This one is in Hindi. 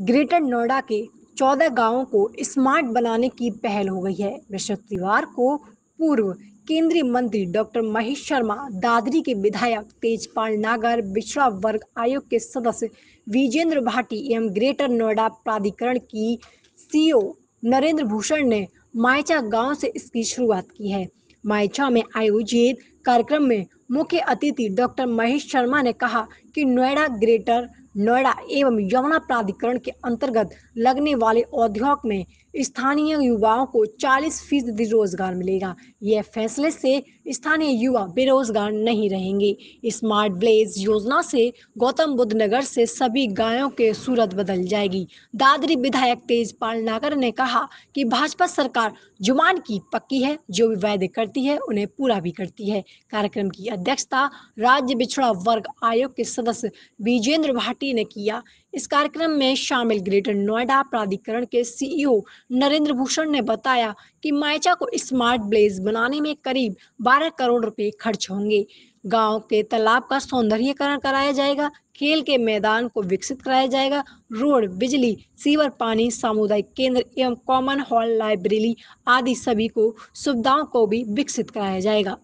ग्रेटर नोएडा के चौदह गांवों को स्मार्ट बनाने की पहल हो गई है बृहस्पतिवार को पूर्व केंद्रीय मंत्री डॉक्टर महेश शर्मा दादरी के विधायक तेजपाल नागर बिछड़ा वर्ग आयोग के सदस्य विजेंद्र भाटी एवं ग्रेटर नोएडा प्राधिकरण की सीईओ नरेंद्र भूषण ने मायचा गांव से इसकी शुरुआत की है मायचा में आयोजित कार्यक्रम में मुख्य अतिथि डॉक्टर महेश शर्मा ने कहा कि नोएडा ग्रेटर नोएडा एवं यमुना प्राधिकरण के अंतर्गत लगने वाले औद्योग में स्थानीय युवाओं को 40 फीसदी रोजगार मिलेगा यह फैसले से स्थानीय युवा बेरोजगार नहीं रहेंगे स्मार्ट ब्लेज योजना से गौतम बुद्ध नगर से सभी गायों के सूरत बदल जाएगी दादरी विधायक तेजपाल नागर ने कहा कि भाजपा सरकार जुमान की पक्की है जो भी वायदे करती है उन्हें पूरा भी करती है कार्यक्रम की अध्यक्षता राज्य बिछड़ा वर्ग आयोग के सदस्य विजेंद्र भाटी त्रिपाठी ने किया इस कार्यक्रम में शामिल ग्रेटर नोएडा प्राधिकरण के सीईओ e नरेंद्र भूषण ने बताया कि मायचा को स्मार्ट ब्लेज बनाने में करीब 12 करोड़ रुपए खर्च होंगे गांव के तालाब का सौंदर्यकरण कराया जाएगा खेल के मैदान को विकसित कराया जाएगा रोड बिजली सीवर पानी सामुदायिक केंद्र एवं कॉमन हॉल लाइब्रेरी आदि सभी को सुविधाओं को भी विकसित कराया जाएगा